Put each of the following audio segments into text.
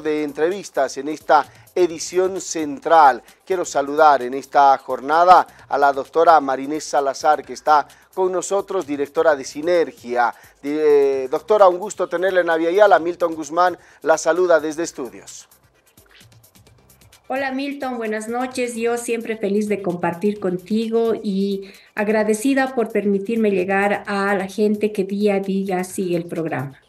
de entrevistas en esta edición central. Quiero saludar en esta jornada a la doctora Marinés Salazar, que está con nosotros, directora de Sinergia. Eh, doctora, un gusto tenerla en Aviala. Milton Guzmán la saluda desde estudios. Hola Milton, buenas noches. Yo siempre feliz de compartir contigo y agradecida por permitirme llegar a la gente que día a día sigue el programa.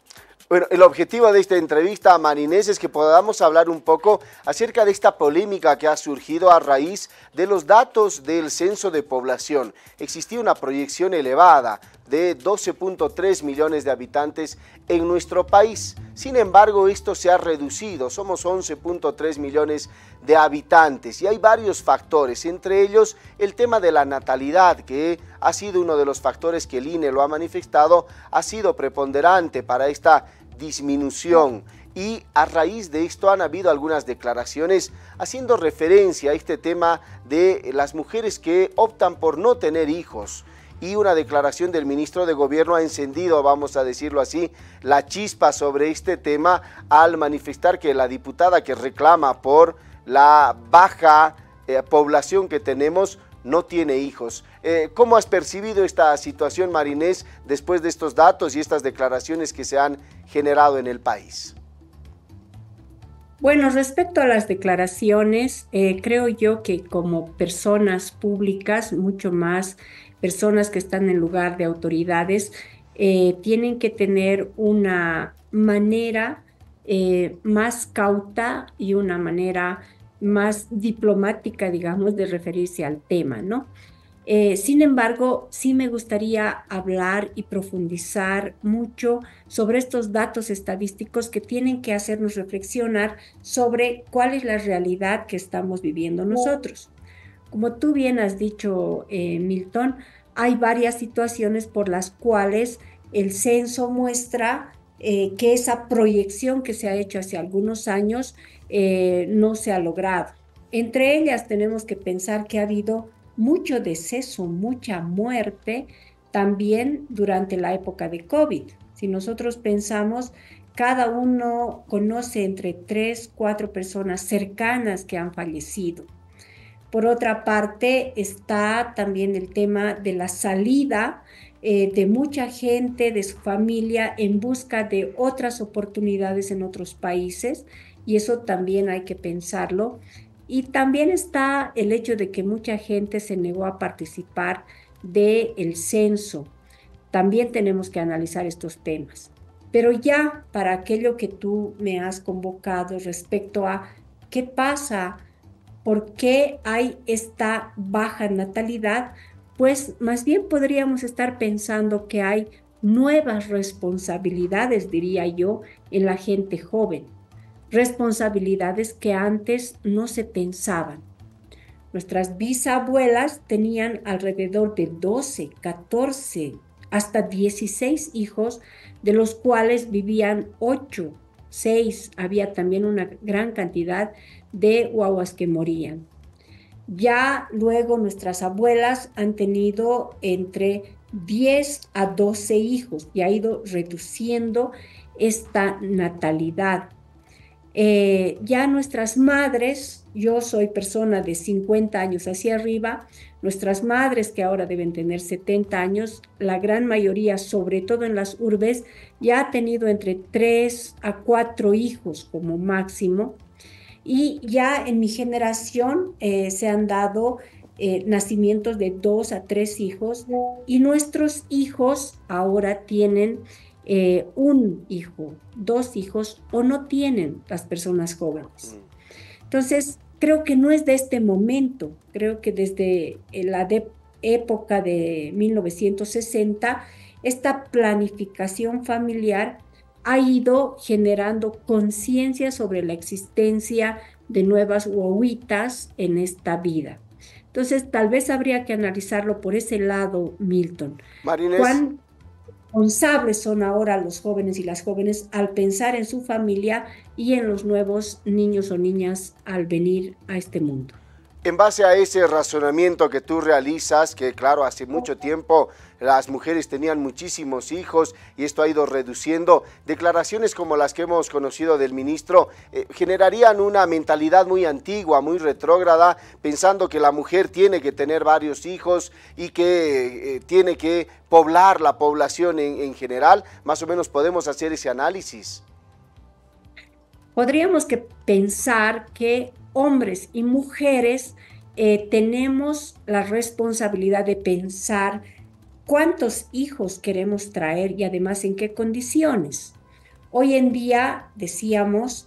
Bueno, el objetivo de esta entrevista a Marinés es que podamos hablar un poco acerca de esta polémica que ha surgido a raíz de los datos del censo de población. Existía una proyección elevada de 12.3 millones de habitantes en nuestro país. Sin embargo, esto se ha reducido. Somos 11.3 millones de habitantes y hay varios factores, entre ellos el tema de la natalidad, que ha sido uno de los factores que el INE lo ha manifestado, ha sido preponderante para esta disminución y a raíz de esto han habido algunas declaraciones haciendo referencia a este tema de las mujeres que optan por no tener hijos. Y una declaración del ministro de Gobierno ha encendido, vamos a decirlo así, la chispa sobre este tema al manifestar que la diputada que reclama por la baja eh, población que tenemos no tiene hijos. Eh, ¿Cómo has percibido esta situación, Marinés, después de estos datos y estas declaraciones que se han generado en el país? Bueno, respecto a las declaraciones, eh, creo yo que como personas públicas, mucho más personas que están en lugar de autoridades, eh, tienen que tener una manera más cauta y una manera más diplomática, digamos, de referirse al tema, ¿no? Eh, sin embargo, sí me gustaría hablar y profundizar mucho sobre estos datos estadísticos que tienen que hacernos reflexionar sobre cuál es la realidad que estamos viviendo nosotros. Como tú bien has dicho, eh, Milton, hay varias situaciones por las cuales el censo muestra eh, que esa proyección que se ha hecho hace algunos años eh, no se ha logrado. Entre ellas tenemos que pensar que ha habido mucho deceso, mucha muerte también durante la época de COVID. Si nosotros pensamos, cada uno conoce entre tres, cuatro personas cercanas que han fallecido. Por otra parte, está también el tema de la salida eh, de mucha gente, de su familia, en busca de otras oportunidades en otros países y eso también hay que pensarlo. Y también está el hecho de que mucha gente se negó a participar del el censo. También tenemos que analizar estos temas. Pero ya para aquello que tú me has convocado respecto a qué pasa, por qué hay esta baja natalidad, pues más bien podríamos estar pensando que hay nuevas responsabilidades, diría yo, en la gente joven, responsabilidades que antes no se pensaban. Nuestras bisabuelas tenían alrededor de 12, 14, hasta 16 hijos, de los cuales vivían 8, 6, había también una gran cantidad de guaguas que morían. Ya luego nuestras abuelas han tenido entre 10 a 12 hijos y ha ido reduciendo esta natalidad. Eh, ya nuestras madres, yo soy persona de 50 años hacia arriba, nuestras madres que ahora deben tener 70 años, la gran mayoría, sobre todo en las urbes, ya ha tenido entre 3 a 4 hijos como máximo. Y ya en mi generación eh, se han dado eh, nacimientos de dos a tres hijos y nuestros hijos ahora tienen eh, un hijo, dos hijos o no tienen las personas jóvenes. Mm. Entonces, creo que no es de este momento, creo que desde la época de 1960, esta planificación familiar ha ido generando conciencia sobre la existencia de nuevas huahuitas en esta vida. Entonces, tal vez habría que analizarlo por ese lado, Milton. ¿Cuán responsables son ahora los jóvenes y las jóvenes al pensar en su familia y en los nuevos niños o niñas al venir a este mundo? En base a ese razonamiento que tú realizas, que claro, hace mucho tiempo las mujeres tenían muchísimos hijos y esto ha ido reduciendo. Declaraciones como las que hemos conocido del ministro eh, generarían una mentalidad muy antigua, muy retrógrada, pensando que la mujer tiene que tener varios hijos y que eh, tiene que poblar la población en, general. Más o menos podemos hacer ese análisis. Podríamos que pensar que hombres y mujeres eh, tenemos la responsabilidad de pensar cuántos hijos queremos traer y además en qué condiciones. Hoy en día, decíamos,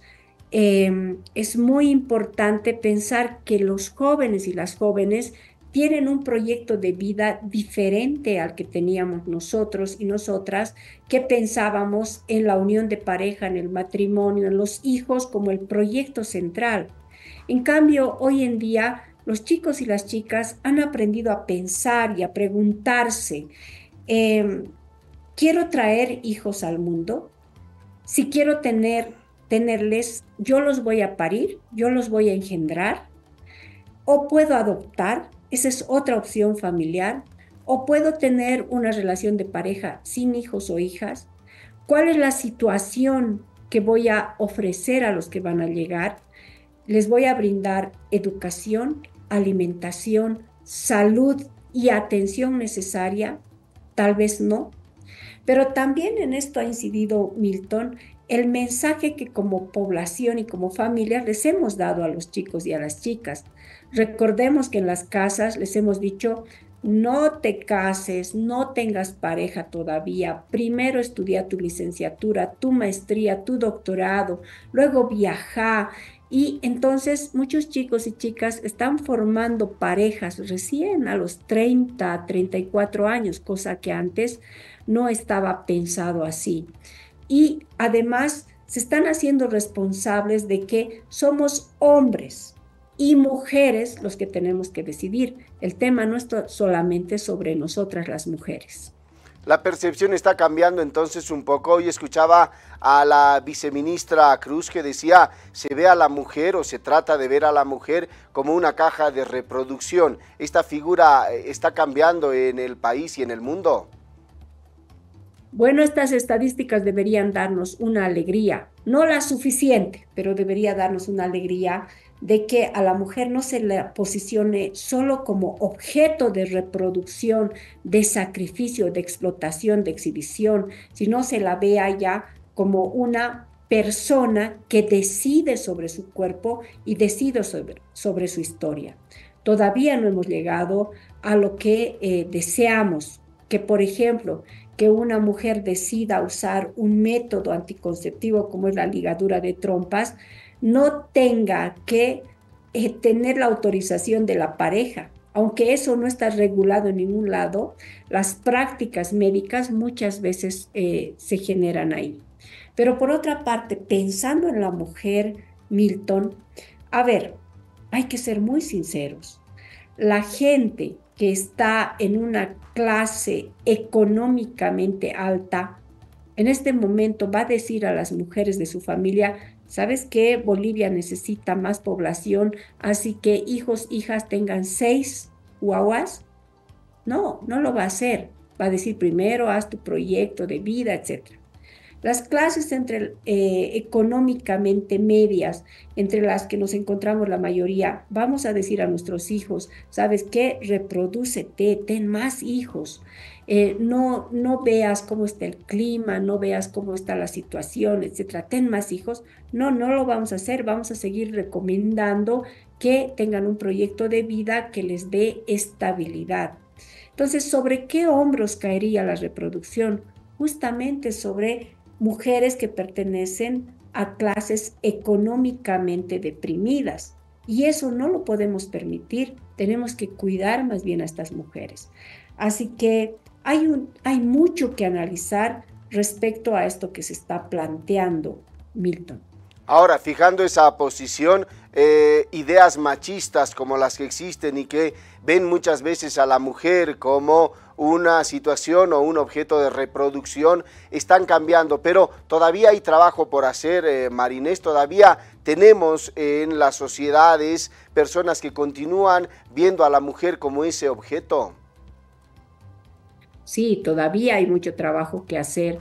em, es muy importante pensar que los jóvenes y las jóvenes tienen un proyecto de vida diferente al que teníamos nosotros y nosotras, que pensábamos en la unión de pareja, en el matrimonio, en los hijos como el proyecto central. En cambio, hoy en día los chicos y las chicas han aprendido a pensar y a preguntarse, em, ¿quiero traer hijos al mundo? Si quiero tener, tenerles, yo los voy a parir, yo los voy a engendrar, o puedo adoptar, esa es otra opción familiar, o puedo tener una relación de pareja sin hijos o hijas, cuál es la situación que voy a ofrecer a los que van a llegar, les voy a brindar educación, alimentación, salud y atención necesaria? Tal vez no. Pero también en esto ha incidido Milton el mensaje que como población y como familia les hemos dado a los chicos y a las chicas. Recordemos que en las casas les hemos dicho, no te cases, no tengas pareja todavía, primero estudia tu licenciatura, tu maestría, tu doctorado, luego viaja, y entonces muchos chicos y chicas están formando parejas recién a los 30, 34 años, cosa que antes no estaba pensado así. Y además se están haciendo responsables de que somos hombres y mujeres los que tenemos que decidir. El tema no es solamente sobre nosotras las mujeres la percepción está cambiando entonces un poco. Hoy escuchaba a la viceministra Cruz que decía, se ve a la mujer o se trata de ver a la mujer como una caja de reproducción. ¿Esta figura eh, está cambiando en el país y en el mundo? Bueno, estas estadísticas deberían darnos una alegría, no la suficiente, pero debería darnos una alegría de que a la mujer no se la posicione solo como objeto de reproducción, de sacrificio, de explotación, de exhibición, sino se la vea ya como una persona que decide sobre su cuerpo y decide sobre, su historia. Todavía no hemos llegado a lo que eh, deseamos, que por ejemplo, que una mujer decida usar un método anticonceptivo como es la ligadura de trompas, no tenga que eh, tener la autorización de la pareja. Aunque eso no está regulado en ningún lado, las prácticas médicas muchas veces eh, se generan ahí. Pero por otra parte, pensando en la mujer, Milton, a ver, hay que ser muy sinceros. La gente que está en una clase económicamente alta, en este momento va a decir a las mujeres de su familia, ¿sabes qué? Bolivia necesita más población, así que hijos, hijas tengan seis guaguas. No, no lo va a hacer. Va a decir primero, haz tu proyecto de vida, etc. Las clases entre, eh, económicamente medias, entre las que nos encontramos la mayoría, vamos a decir a nuestros hijos, ¿sabes qué? Reproducete, ten más hijos. Eh, no, no veas cómo está el clima, no veas cómo está la situación, etcétera. Ten más hijos. No, no lo vamos a hacer. Vamos a seguir recomendando que tengan un proyecto de vida que les dé estabilidad. Entonces, ¿sobre qué hombros caería la reproducción? Justamente sobre mujeres que pertenecen a clases económicamente deprimidas. Y eso no lo podemos permitir. Tenemos que cuidar más bien a estas mujeres. Así que hay, hay mucho que analizar respecto a esto que se está planteando, Milton. Ahora, fijando esa posición, eh, ideas machistas como las que existen y que ven muchas veces a la mujer como una situación o un objeto de reproducción están cambiando, pero todavía hay trabajo por hacer, eh, Marines, Marinés, todavía tenemos en las sociedades personas que continúan viendo a la mujer como ese objeto. Sí, todavía hay mucho trabajo que hacer,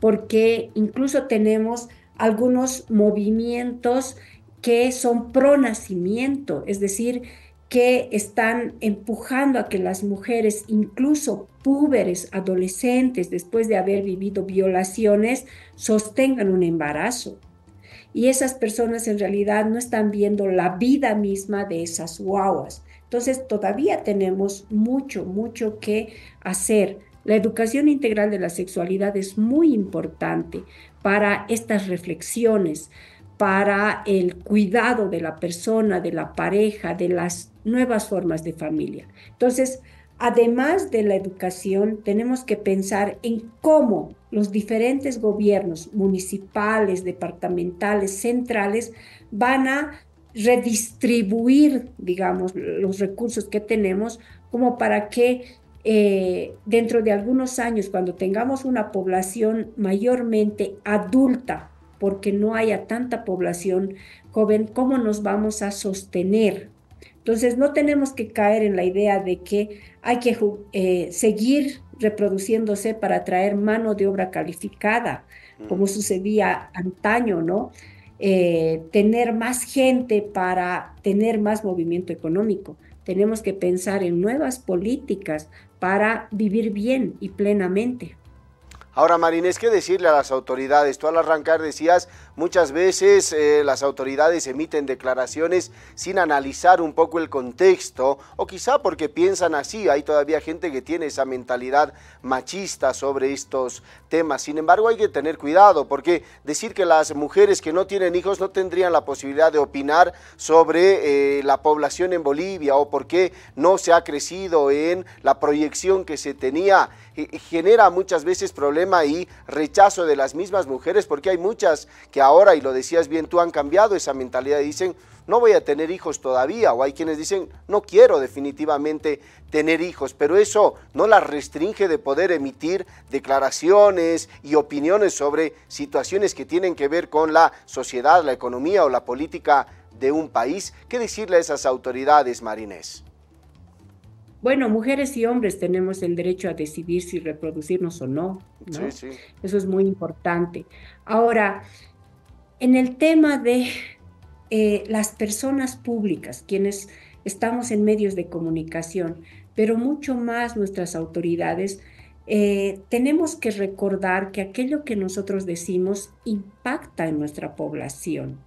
porque incluso tenemos algunos movimientos que son pro nacimiento, es decir, que están empujando a que las mujeres, incluso púberes, adolescentes, después de haber vivido violaciones, sostengan un embarazo. Y esas personas en realidad no están viendo la vida misma de esas guaguas. Entonces todavía tenemos mucho, mucho que hacer. La educación integral de la sexualidad es muy importante para estas reflexiones, para el cuidado de la persona, de la pareja, de las nuevas formas de familia. Entonces, además de la educación, tenemos que pensar en cómo los diferentes gobiernos municipales, departamentales, centrales, van a redistribuir, digamos, los recursos que tenemos como para que eh, dentro de algunos años, cuando tengamos una población mayormente adulta, porque no haya tanta población joven, ¿cómo nos vamos a sostener? Entonces no tenemos que caer en la idea de que hay que eh, seguir reproduciéndose para traer mano de obra calificada, mm. como sucedía antaño, ¿no? Eh, tener más gente para tener más movimiento económico. Tenemos que pensar en nuevas políticas para vivir bien y plenamente. Ahora, es que decirle a las autoridades? Tú al arrancar decías, muchas veces eh, las autoridades emiten declaraciones sin analizar un poco el contexto, o quizá porque piensan así, hay todavía gente que tiene esa mentalidad machista sobre estos temas. Sin embargo, hay que tener cuidado, porque decir que las mujeres que no tienen hijos no tendrían la posibilidad de opinar sobre eh, la población en Bolivia o por qué no se ha crecido en la proyección que se tenía genera muchas veces problema y rechazo de las mismas mujeres, porque hay muchas que ahora, y lo decías bien, tú han cambiado esa mentalidad, y dicen, no voy a tener hijos todavía, o hay quienes dicen, no quiero definitivamente tener hijos, pero eso no las restringe de poder emitir declaraciones y opiniones sobre situaciones que tienen que ver con la sociedad, la economía o la política de un país. ¿Qué decirle a esas autoridades, Marinés? bueno, mujeres y hombres tenemos el derecho a decidir si reproducirnos o no. ¿no? Eso es muy importante. Ahora, en el tema de eh, las personas públicas, quienes estamos en medios de comunicación, pero mucho más nuestras autoridades, eh, tenemos que recordar que aquello que nosotros decimos impacta en nuestra población.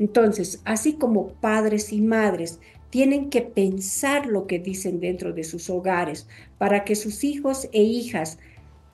Entonces, así como padres y madres tienen que pensar lo que dicen dentro de sus hogares para que sus hijos e hijas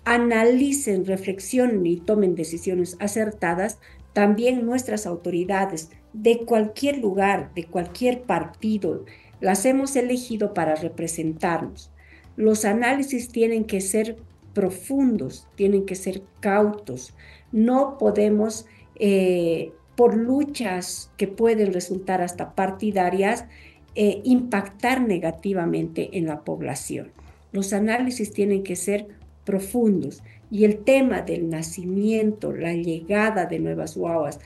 analicen, reflexionen y tomen decisiones acertadas, también nuestras autoridades de cualquier lugar, de cualquier partido, las hemos elegido para representarnos. Los análisis tienen que ser profundos, tienen que ser cautos. No podemos, eh, por luchas que pueden resultar hasta partidarias, eh, impactar negativamente en la población. Los análisis tienen que ser profundos y el tema del nacimiento, la llegada de nuevas guaguas,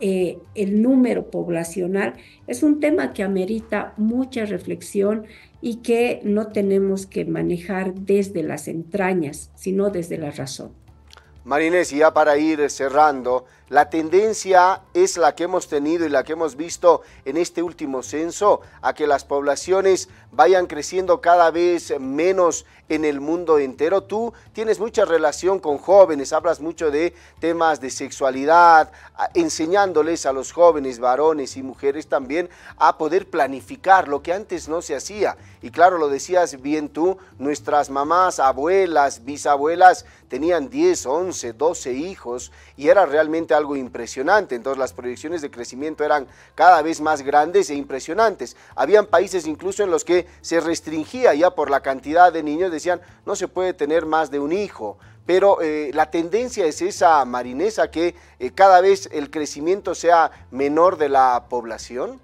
eh, el número poblacional, es un tema que amerita mucha reflexión y que no tenemos que manejar desde las entrañas, sino desde la razón. Marines, ya para ir cerrando, la tendencia es la que hemos tenido y la que hemos visto en este último censo, a que las poblaciones vayan creciendo cada vez menos en el mundo entero. Tú tienes mucha relación con jóvenes, hablas mucho de temas de sexualidad, enseñándoles a los jóvenes, varones y mujeres también a poder planificar lo que antes no se hacía. Y claro, lo decías bien tú, nuestras mamás, abuelas, bisabuelas tenían 10, 11, 12 hijos y era realmente algo impresionante. Entonces las proyecciones de crecimiento eran cada vez más grandes e impresionantes. Habían países incluso en los que se restringía ya por la cantidad de niños, de decían, no se puede tener más de un hijo, pero eh, la tendencia es esa marinesa que eh, cada vez el crecimiento sea menor de la población.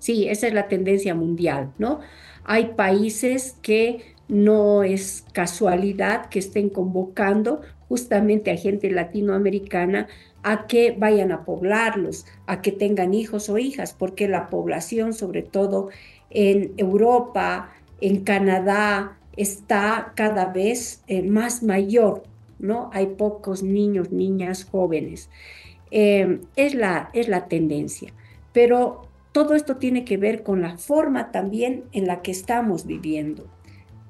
Sí, esa es la tendencia mundial, ¿no? Hay países que no es casualidad que estén convocando justamente a gente latinoamericana a que vayan a poblarlos, a que tengan hijos o hijas, porque la población, sobre todo en Europa, en Canadá está cada vez eh, más mayor, ¿no? Hay pocos niños, niñas, jóvenes. Em, es, la, es la tendencia. Pero todo esto tiene que ver con la forma también en la que estamos viviendo.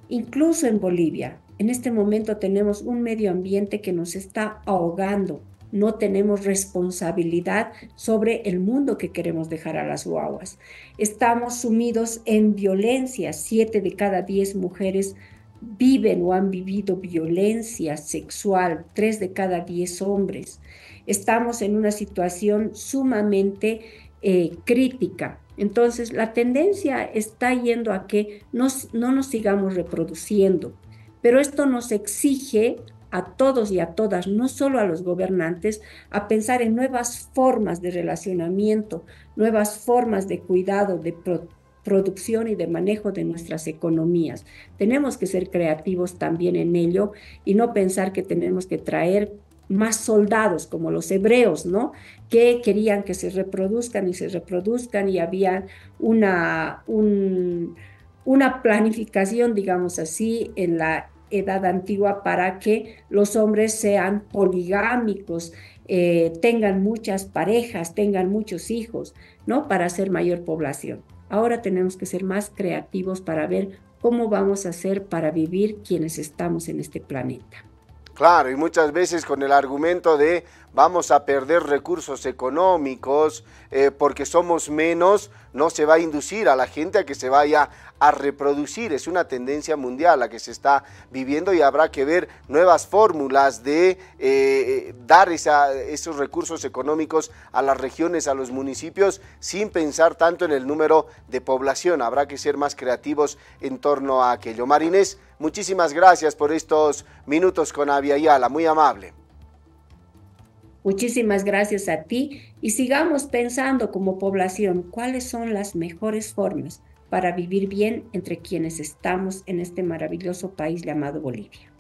Incluso en Bolivia, en este momento tenemos un medio ambiente que nos está ahogando no tenemos responsabilidad sobre el mundo que queremos dejar a las guaguas. Estamos sumidos en violencia. Siete de cada diez mujeres viven o han vivido violencia sexual, tres de cada diez hombres. Estamos en una situación sumamente eh, crítica. Entonces, la tendencia está yendo a que no nos sigamos reproduciendo, pero esto nos exige a todos y a todas, no solo a los gobernantes, a pensar en nuevas formas de relacionamiento, nuevas formas de cuidado, de producción y de manejo de nuestras economías. Tenemos que ser creativos también en ello y no pensar que tenemos que traer más soldados como los hebreos, ¿no? Que querían que se reproduzcan y se reproduzcan y había una, una planificación, digamos así, en la edad antigua para que los hombres sean poligámicos, eh, tengan muchas parejas, tengan muchos hijos, ¿no? Para hacer mayor población. Ahora tenemos que ser más creativos para ver cómo vamos a hacer para vivir quienes estamos en este planeta. Claro, y muchas veces con el argumento de, vamos a perder recursos económicos eh, porque somos menos, no se va a inducir a la gente a que se vaya a reproducir. Es una tendencia mundial la que se está viviendo y habrá que ver nuevas fórmulas de eh, dar esos recursos económicos a las regiones, a los municipios, sin pensar tanto en el número de población. Habrá que ser más creativos en torno a aquello. Marinés, muchísimas gracias por estos minutos con Aviala, muy amable. Muchísimas gracias a ti y sigamos pensando como población cuáles son las mejores formas para vivir bien entre quienes estamos en este maravilloso país llamado Bolivia.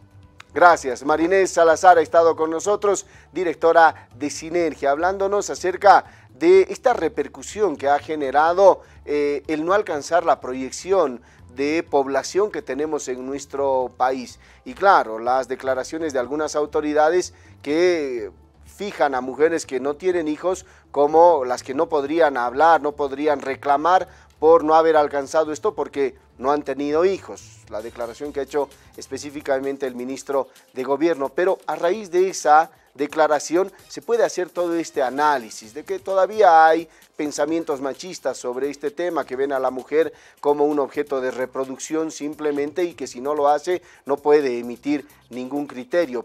Gracias. Marinés Salazar ha estado con nosotros, directora de Sinergia, hablándonos acerca de esta repercusión que ha generado eh, el no alcanzar la proyección de población que tenemos en nuestro país. Y claro, las declaraciones de algunas autoridades que fijan a mujeres que no tienen hijos como las que no podrían hablar, no podrían reclamar por no haber alcanzado esto porque no han tenido hijos, la declaración que ha hecho específicamente el ministro de Gobierno. Pero a raíz de esa declaración se puede hacer todo este análisis de que todavía hay pensamientos machistas sobre este tema, que ven a la mujer como un objeto de reproducción simplemente y que si no lo hace no puede emitir ningún criterio.